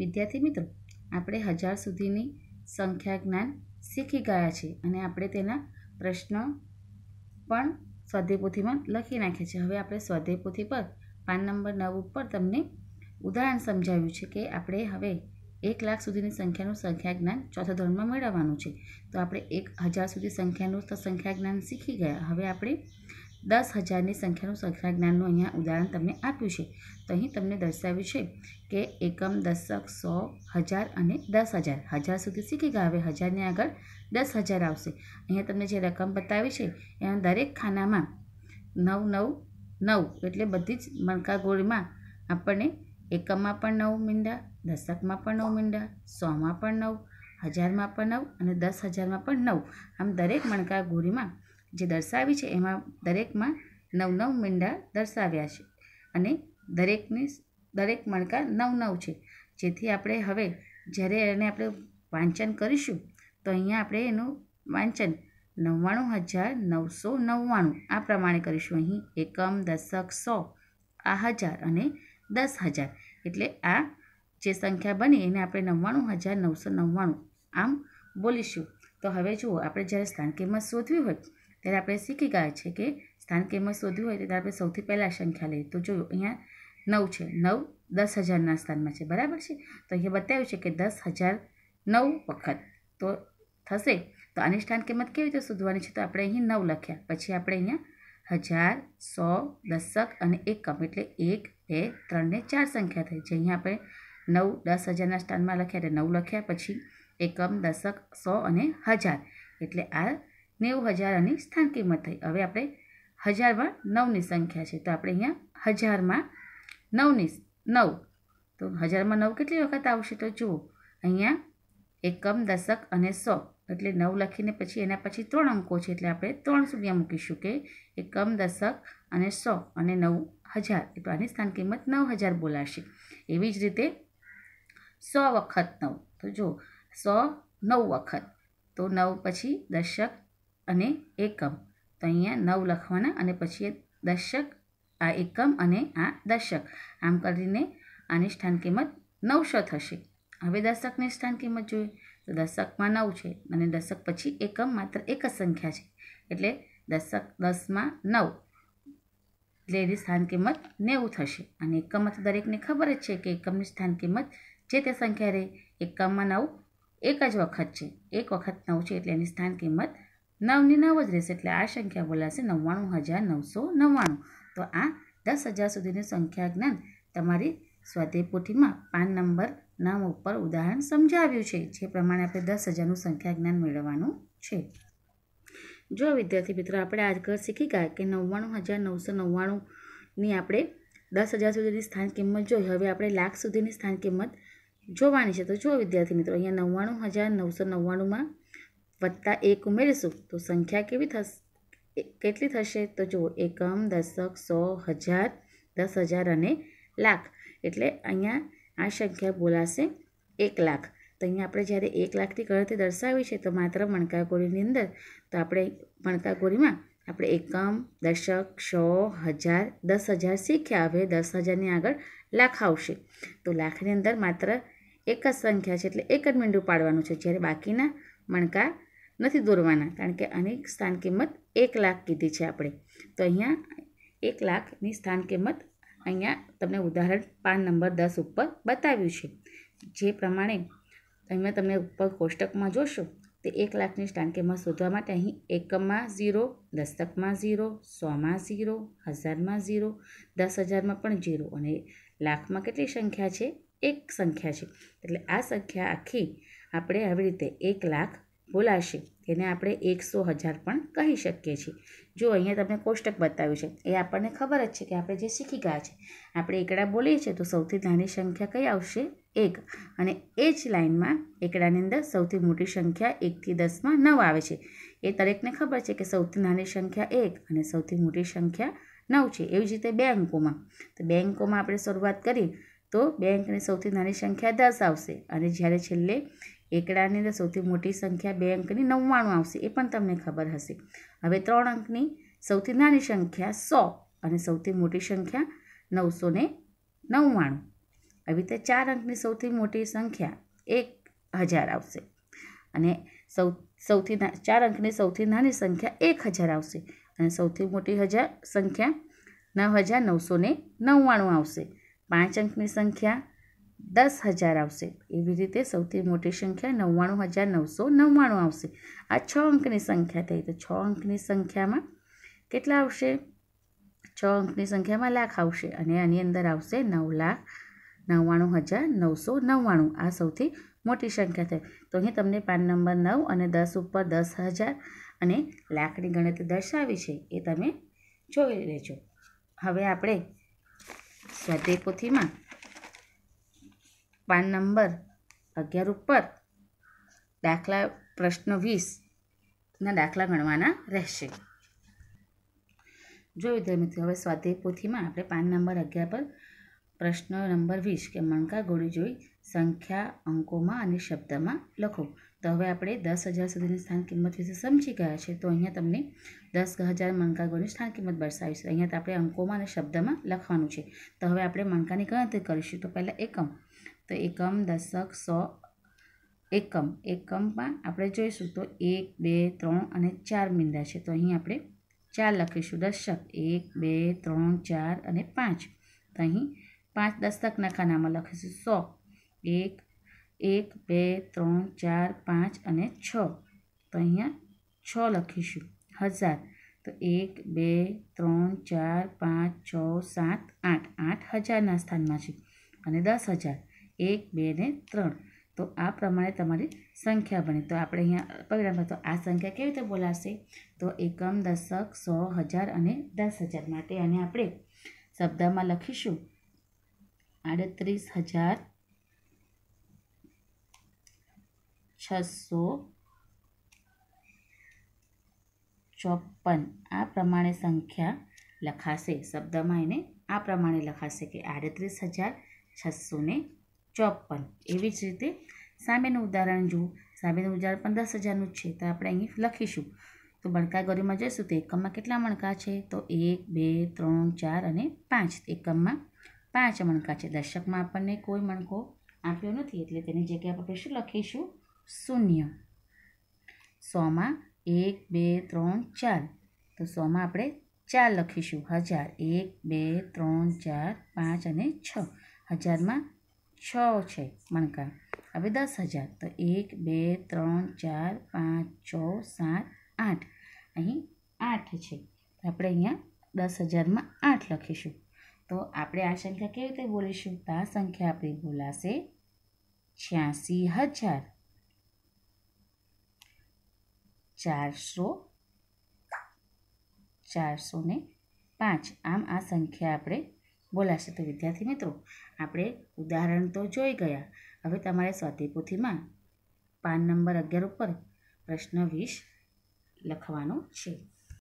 વિદ્યાર્થી મિત્રો આપણે હજાર સુધીની સંખ્યા જ્ઞાન શીખી ગયા છીએ અને આપણે તેના પ્રશ્નો પણ સ્વાધ્યાય પોથીમાં લખી નાખ્યા છે હવે આપણે સ્વાધ્યાય પર પાન નંબર નવ ઉપર તમને ઉદાહરણ સમજાવ્યું છે કે આપણે હવે એક લાખ સુધીની સંખ્યાનું સંખ્યા જ્ઞાન ચોથા ધોરણમાં મેળવવાનું છે તો આપણે એક હજાર સુધી સંખ્યાનું સંખ્યા જ્ઞાન શીખી ગયા હવે આપણે દસ હજારની સંખ્યાનું સંખ્યા જ્ઞાનનું અહીંયા ઉદાહરણ તમને આપ્યું છે તો અહીં તમને દર્શાવ્યું છે કે એકમ દશક સો હજાર અને દસ હજાર હજાર સુધી શીખી ગયા હવે હજારની આગળ દસ હજાર આવશે અહીંયા તમને જે રકમ બતાવી છે એના દરેક ખાનામાં નવ નવ નવ એટલે બધી જ મણકાગોળમાં આપણને એકમમાં પણ નવ મીંડા દશકમાં પણ નવ મીંડા સોમાં પણ નવ હજારમાં પણ નવ અને દસ હજારમાં પણ નવ આમ દરેક મણકા ગોળીમાં જે દર્શાવી છે એમાં દરેકમાં નવ નવ મીંડા દર્શાવ્યા છે અને દરેકની દરેક મણકા નવ નવ છે જેથી આપણે હવે જ્યારે એને આપણે વાંચન કરીશું તો અહીંયા આપણે એનું વાંચન નવ્વાણું હજાર નવસો નવ્વાણું આ પ્રમાણે કરીશું અહીં એકમ દશક સો આ હજાર અને દસ હજાર એટલે આ જે સંખ્યા બની એને આપણે નવ્વાણું હજાર નવસો નવ્વાણું આમ બોલીશું તો હવે જુઓ આપણે જ્યારે સ્થાન કિંમત શોધવી હોય ત્યારે આપણે શીખી ગયા છે કે સ્થાન કિંમત શોધવી હોય ત્યારે આપણે સૌથી પહેલાં સંખ્યા લઈએ તો જોયું અહીંયા નવ છે નવ દસ હજારના સ્થાનમાં છે બરાબર છે તો અહીંયા બતાવ્યું છે કે દસ હજાર નવ વખત તો થશે તો આની સ્થાન કિંમત કેવી રીતે શોધવાની છે તો આપણે અહીં નવ લખ્યા પછી આપણે અહીંયા હજાર સો દશક અને એકમ એટલે એક બે ત્રણને ચાર સંખ્યા થઈ જે અહીંયા આપણે નવ દસ હજારના સ્થાનમાં લખ્યા એટલે નવ લખ્યા પછી એકમ દશક સો અને હજાર એટલે આ નેવું હજારની સ્થાન કિંમત થઈ હવે આપણે હજારમાં નવની સંખ્યા છે તો આપણે અહીંયા હજારમાં નવની નવ તો હજારમાં નવ કેટલી વખત આવશે તો જુઓ અહીંયા એકમ દશક અને સો એટલે નવ લખીને પછી એના પછી ત્રણ અંકો છે એટલે આપણે ત્રણ શૂન્ય મૂકીશું કે એકમ દશક અને સો અને નવ હજાર એ તો આની સ્થાન કિંમત નવ હજાર બોલાશે એવી જ રીતે સો વખત નવ તો જુઓ સો નવ વખત તો નવ પછી દશક અને એકમ તો અહીંયા નવ લખવાના અને પછી દશક આ એકમ અને આ દશક આમ કરીને આની સ્થાન કિંમત નવસો થશે હવે દશકની સ્થાન કિંમત જોઈએ તો દશકમાં નવ છે અને દશક પછી એકમ માત્ર એક જ સંખ્યા છે એટલે દશક દસમાં નવ એટલે એની સ્થાન કિંમત નેવું થશે અને એકમ તો દરેકને ખબર જ છે કે એકમની સ્થાન કિંમત જે તે સંખ્યા રહે એકમમાં નવ એક જ વખત છે એક વખત નવ છે એટલે એની સ્થાન કિંમત નવની નવ જ રહેશે એટલે આ સંખ્યા બોલાશે નવ્વાણું હજાર નવસો નવ્વાણું તો આ દસ હજાર સુધીનું સંખ્યા જ્ઞાન તમારી સ્વાધ્યાય પોથીમાં પાન નંબર નામ ઉપર ઉદાહરણ સમજાવ્યું છે જે પ્રમાણે આપણે દસ હજારનું સંખ્યા જ્ઞાન મેળવવાનું છે જો વિદ્યાર્થી મિત્રો આપણે આગળ શીખી ગયા કે નવ્વાણું હજાર નવસો નવ્વાણુંની આપણે દસ હજાર સુધીની સ્થાન કિંમત જોઈ હવે આપણે લાખ સુધીની સ્થાન કિંમત જોવાની છે તો જો વિદ્યાર્થી મિત્રો અહીંયા નવ્વાણું હજાર નવસો નવ્વાણુંમાં વત્તા એક ઉમેરીશું તો સંખ્યા કેવી થશે કેટલી થશે તો જુઓ એકમ દશક સો હજાર દસ હજાર અને લાખ એટલે અહીંયા આ સંખ્યા બોલાશે એક લાખ તો અહીંયા આપણે જ્યારે એક લાખની ગણતરી દર્શાવી છે તો માત્ર મણકાગોળીની અંદર તો આપણે મણકાગોળીમાં આપણે એકમ દશક સો હજાર દસ હજાર શીખ્યા હવે દસ હજારની આગળ લાખ આવશે તો લાખની અંદર માત્ર એક જ સંખ્યા છે એટલે એક જ મીંડું પાડવાનું છે જ્યારે બાકીના મણકા નથી દોરવાના કારણ કે આની સ્થાન કિંમત એક લાખ કીધી છે આપણે તો અહીંયા એક લાખની સ્થાન કિંમત અહીંયા તમને ઉદાહરણ પાન નંબર દસ ઉપર બતાવ્યું છે જે પ્રમાણે અહીંયા તમે ઉપર કોષ્ટકમાં જોશો તે એક લાખની સ્થાન કિંમત શોધવા માટે અહીં એકમાં ઝીરો દસ્તકમાં ઝીરો સોમાં ઝીરો હજારમાં ઝીરો દસ હજારમાં પણ ઝીરો અને લાખમાં કેટલી સંખ્યા છે એક સંખ્યા છે એટલે આ સંખ્યા આખી આપણે આવી રીતે એક લાખ બોલાશે એને આપણે એકસો હજાર પણ કહી શકીએ છીએ જો અહીંયા તમને કોષ્ટક બતાવ્યું છે એ આપણને ખબર જ છે કે આપણે જે શીખી ગયા છે આપણે એકડા બોલીએ છીએ તો સૌથી નાની સંખ્યા કઈ આવશે એક અને એ જ લાઇનમાં એકડાની અંદર સૌથી મોટી સંખ્યા એકથી દસમાં નવ આવે છે એ દરેકને ખબર છે કે સૌથી નાની સંખ્યા એક અને સૌથી મોટી સંખ્યા નવ છે એવી જ રીતે બે અંકોમાં તો બે અંકોમાં આપણે શરૂઆત કરીએ તો બે અંકની સૌથી નાની સંખ્યા દસ આવશે અને જ્યારે છેલ્લે એકડાની અંદર સૌથી મોટી સંખ્યા બે અંકની નવ્વાણું આવશે એ પણ તમને ખબર હશે હવે ત્રણ અંકની સૌથી નાની સંખ્યા સો અને સૌથી મોટી સંખ્યા નવસો ને નવ્વાણું આવી રીતે ચાર અંકની સૌથી મોટી સંખ્યા એક હજાર આવશે અને સૌ સૌથી ચાર અંકની સૌથી નાની સંખ્યા એક હજાર આવશે અને સૌથી મોટી હજાર સંખ્યા નવ હજાર નવસો ને નવ્વાણું આવશે પાંચ અંકની સંખ્યા દસ હજાર આવશે એવી રીતે સૌથી મોટી સંખ્યા નવ્વાણું હજાર નવસો નવ્વાણું આવશે આ છ અંકની સંખ્યા થઈ તો છ અંકની સંખ્યામાં કેટલા આવશે છ અંકની સંખ્યામાં લાખ આવશે અને આની અંદર આવશે નવ લાખ નવ્વાણું હજાર નવસો નવ્વાણું આ સૌથી મોટી સંખ્યા થઈ તો અહીં તમને પાન નંબર નવ અને દસ ઉપર દસ હજાર અને લાખની ગણતરી દર્શાવી છે એ તમે જોઈ લેજો હવે આપણે સ્વાધ્યાય પોથીમાં પાન નંબર અગિયાર ઉપર દાખલા પ્રશ્ન વીસના દાખલા ગણવાના રહેશે જો વિદ્યાર્થી મિત્રો હવે સ્વાધ્યાય પોથીમાં આપણે પાન નંબર અગિયાર પર પ્રશ્ન નંબર વીસ કે મણકા ગોળી જોઈ સંખ્યા અંકોમાં અને શબ્દમાં લખો તો હવે આપણે દસ હજાર સુધીની સ્થાન કિંમત વિશે સમજી ગયા છે તો અહીંયા તમને દસ હજાર મણકા ગોળીની સ્થાન કિંમત દર્શાવીશું અહીંયા તો આપણે અંકોમાં અને શબ્દમાં લખવાનું છે તો હવે આપણે મણકાની ગણતરી કરીશું તો પહેલાં એકમ તો એકમ દશક સો એકમ એકમમાં આપણે જોઈશું તો એક બે ત્રણ અને ચાર મીંડા છે તો અહીં આપણે ચાર લખીશું દશક એક બે ત્રણ ચાર અને પાંચ તો અહીં પાંચ દશકના ખાનામાં લખીશું સો એક એક બે ત્રણ ચાર પાંચ અને છ તો અહીંયા છ લખીશું હજાર તો એક બે ત્રણ ચાર પાંચ છ સાત આઠ આઠ હજારના સ્થાનમાં છે અને દસ હજાર એક બે ને ત્રણ તો આ પ્રમાણે તમારી સંખ્યા બને તો આપણે અહીંયા પરિણામ તો આ સંખ્યા કેવી રીતે બોલાશે તો એકમ દશક સો હજાર અને દસ હજાર માટે આને આપણે શબ્દમાં લખીશું આડત્રીસ હજાર છસો ચોપન આ પ્રમાણે સંખ્યા લખાશે શબ્દમાં એને આ પ્રમાણે લખાશે કે આડત્રીસ હજાર છસો ને ચોપન એવી જ રીતે સામેનું ઉદાહરણ જુઓ સામેનું ઉદાહરણ પણ દસ હજારનું જ છે તો આપણે અહીં લખીશું તો ગરીમાં જઈશું તો એકમમાં કેટલા મણકા છે તો એક બે ત્રણ ચાર અને પાંચ એકમમાં પાંચ મણકા છે દશકમાં આપણને કોઈ મણકો આપ્યો નથી એટલે તેની જગ્યાએ આપણે શું લખીશું શૂન્ય સોમાં એક બે ત્રણ ચાર તો સોમાં આપણે ચાર લખીશું હજાર એક બે ત્રણ ચાર પાંચ અને છ હજારમાં છ છે મણકા હવે દસ હજાર તો એક બે ત્રણ ચાર પાંચ છ સાત આઠ અહીં આઠ છે આપણે અહીંયા દસ હજારમાં આઠ લખીશું તો આપણે આ સંખ્યા કેવી રીતે બોલીશું તો આ સંખ્યા આપણી બોલાશે છ્યાસી હજાર ચારસો ચારસો ને પાંચ આમ આ સંખ્યા આપણે બોલાશે તો વિદ્યાર્થી મિત્રો આપણે ઉદાહરણ તો જોઈ ગયા હવે તમારે સ્વાધ્યાય પાન નંબર અગિયાર ઉપર પ્રશ્ન વીસ લખવાનો છે